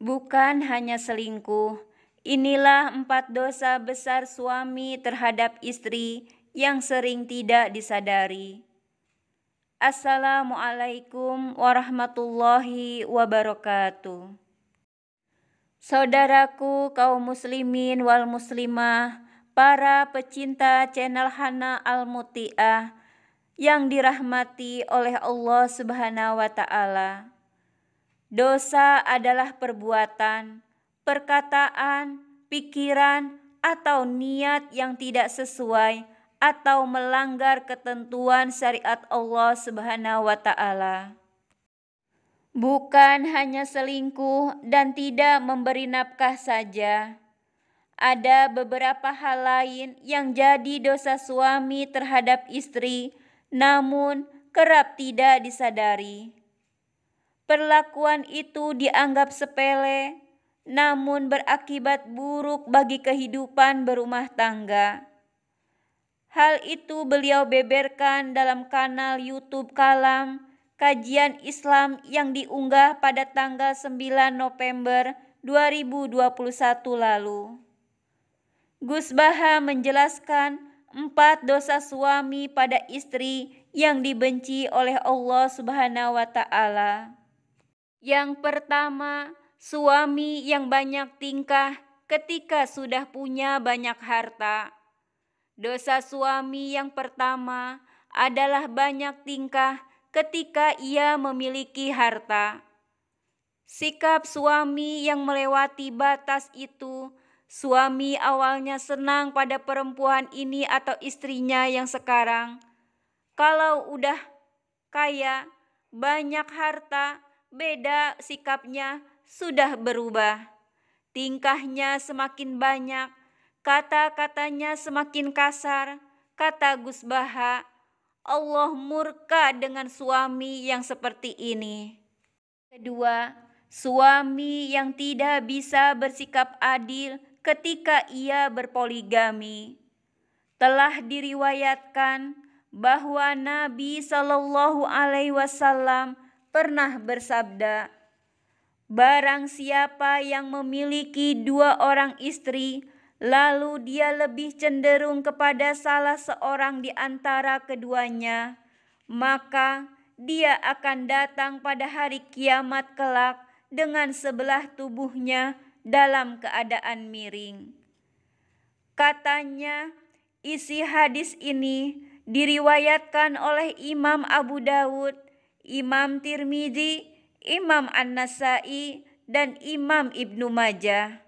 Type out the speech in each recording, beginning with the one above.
bukan hanya selingkuh. Inilah empat dosa besar suami terhadap istri yang sering tidak disadari. Assalamualaikum warahmatullahi wabarakatuh. Saudaraku kaum muslimin wal muslimah, para pecinta channel Hana Al-Muti'ah yang dirahmati oleh Allah Subhanahu wa taala. Dosa adalah perbuatan, perkataan, pikiran, atau niat yang tidak sesuai atau melanggar ketentuan syariat Allah Subhanahu wa taala. Bukan hanya selingkuh dan tidak memberi nafkah saja. Ada beberapa hal lain yang jadi dosa suami terhadap istri, namun kerap tidak disadari. Perlakuan itu dianggap sepele, namun berakibat buruk bagi kehidupan berumah tangga. Hal itu beliau beberkan dalam kanal YouTube Kalam, kajian Islam yang diunggah pada tanggal 9 November 2021 lalu. Gus Baha menjelaskan empat dosa suami pada istri yang dibenci oleh Allah Subhanahu wa Ta'ala. Yang pertama, suami yang banyak tingkah ketika sudah punya banyak harta. Dosa suami yang pertama adalah banyak tingkah ketika ia memiliki harta. Sikap suami yang melewati batas itu, suami awalnya senang pada perempuan ini atau istrinya yang sekarang. Kalau udah kaya, banyak harta, beda sikapnya sudah berubah. Tingkahnya semakin banyak, kata-katanya semakin kasar, kata Gus Baha. Allah murka dengan suami yang seperti ini. Kedua, suami yang tidak bisa bersikap adil ketika ia berpoligami. Telah diriwayatkan bahwa Nabi Shallallahu Alaihi Wasallam pernah bersabda, "Barang siapa yang memiliki dua orang istri, lalu dia lebih cenderung kepada salah seorang di antara keduanya, maka dia akan datang pada hari kiamat kelak dengan sebelah tubuhnya dalam keadaan miring." Katanya, isi hadis ini diriwayatkan oleh Imam Abu Dawud Imam Tirmidzi, Imam An-Nasai, dan Imam Ibnu Majah.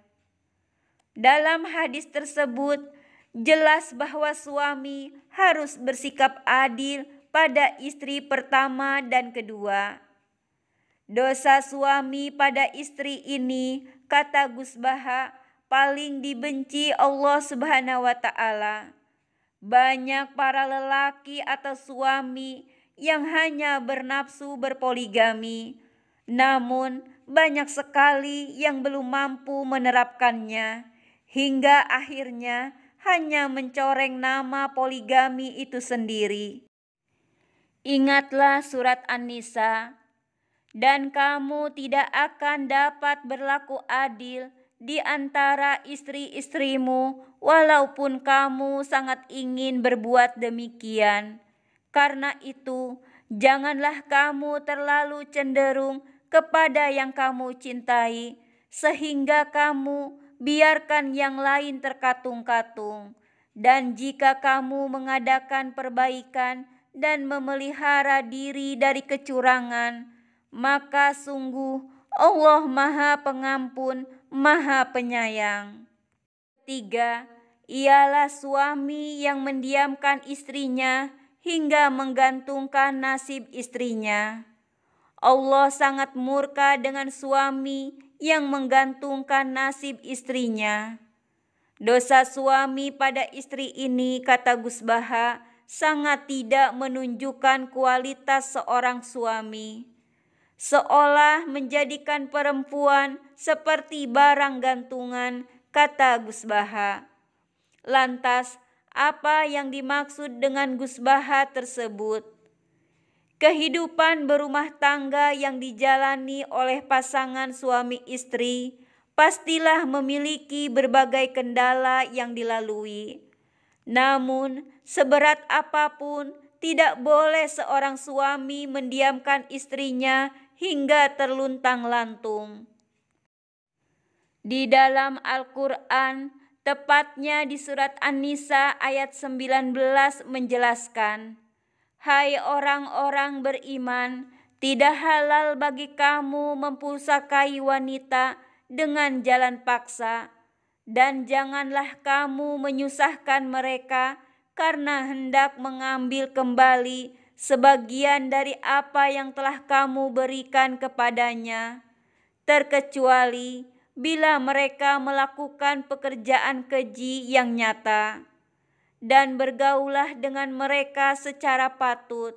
Dalam hadis tersebut jelas bahwa suami harus bersikap adil pada istri pertama dan kedua. Dosa suami pada istri ini, kata Gus Baha, paling dibenci Allah Subhanahu wa taala. Banyak para lelaki atau suami yang hanya bernafsu berpoligami, namun banyak sekali yang belum mampu menerapkannya, hingga akhirnya hanya mencoreng nama poligami itu sendiri. Ingatlah surat An-Nisa, dan kamu tidak akan dapat berlaku adil di antara istri-istrimu, walaupun kamu sangat ingin berbuat demikian. Karena itu, janganlah kamu terlalu cenderung kepada yang kamu cintai, sehingga kamu biarkan yang lain terkatung-katung. Dan jika kamu mengadakan perbaikan dan memelihara diri dari kecurangan, maka sungguh Allah Maha Pengampun, Maha Penyayang. Tiga, ialah suami yang mendiamkan istrinya hingga menggantungkan nasib istrinya. Allah sangat murka dengan suami yang menggantungkan nasib istrinya. Dosa suami pada istri ini, kata Gus Baha, sangat tidak menunjukkan kualitas seorang suami. Seolah menjadikan perempuan seperti barang gantungan, kata Gus Baha. Lantas, apa yang dimaksud dengan gusbaha tersebut. Kehidupan berumah tangga yang dijalani oleh pasangan suami istri pastilah memiliki berbagai kendala yang dilalui. Namun, seberat apapun, tidak boleh seorang suami mendiamkan istrinya hingga terluntang-lantung. Di dalam Al-Quran, Tepatnya di surat An-Nisa ayat 19 menjelaskan, Hai orang-orang beriman, tidak halal bagi kamu mempusakai wanita dengan jalan paksa, dan janganlah kamu menyusahkan mereka karena hendak mengambil kembali sebagian dari apa yang telah kamu berikan kepadanya, terkecuali bila mereka melakukan pekerjaan keji yang nyata, dan bergaulah dengan mereka secara patut.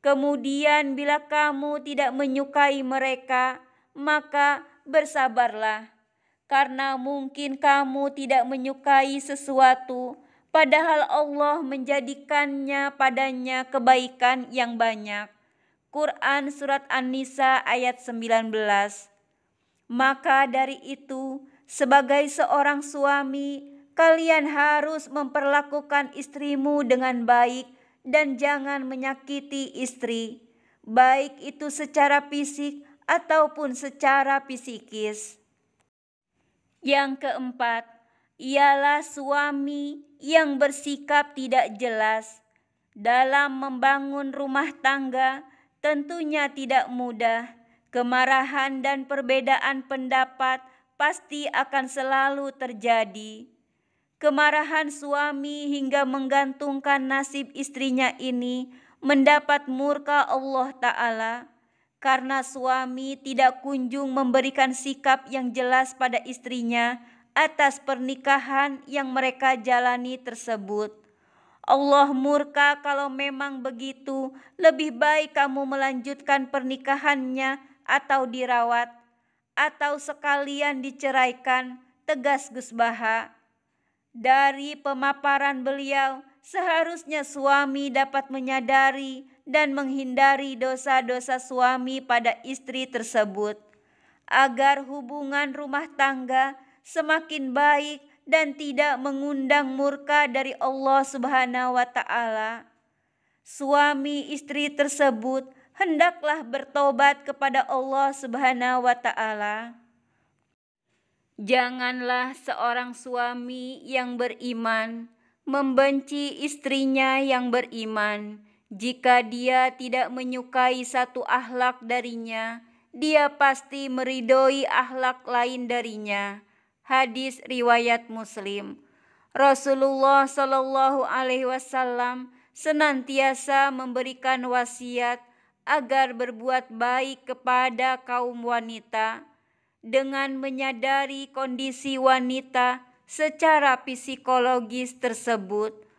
Kemudian, bila kamu tidak menyukai mereka, maka bersabarlah, karena mungkin kamu tidak menyukai sesuatu, padahal Allah menjadikannya padanya kebaikan yang banyak. Quran Surat An-Nisa ayat 19 maka dari itu, sebagai seorang suami, kalian harus memperlakukan istrimu dengan baik dan jangan menyakiti istri, baik itu secara fisik ataupun secara psikis. Yang keempat ialah suami yang bersikap tidak jelas dalam membangun rumah tangga tentunya tidak mudah Kemarahan dan perbedaan pendapat pasti akan selalu terjadi. Kemarahan suami hingga menggantungkan nasib istrinya ini mendapat murka Allah Ta'ala karena suami tidak kunjung memberikan sikap yang jelas pada istrinya atas pernikahan yang mereka jalani tersebut. Allah murka kalau memang begitu, lebih baik kamu melanjutkan pernikahannya atau dirawat, atau sekalian diceraikan, tegas Gus Baha. Dari pemaparan beliau, seharusnya suami dapat menyadari dan menghindari dosa-dosa suami pada istri tersebut, agar hubungan rumah tangga semakin baik dan tidak mengundang murka dari Allah Subhanahu wa Ta'ala. Suami istri tersebut hendaklah bertobat kepada Allah Subhanahu wa taala. Janganlah seorang suami yang beriman membenci istrinya yang beriman. Jika dia tidak menyukai satu akhlak darinya, dia pasti meridoi akhlak lain darinya. Hadis riwayat Muslim. Rasulullah Shallallahu alaihi wasallam senantiasa memberikan wasiat agar berbuat baik kepada kaum wanita dengan menyadari kondisi wanita secara psikologis tersebut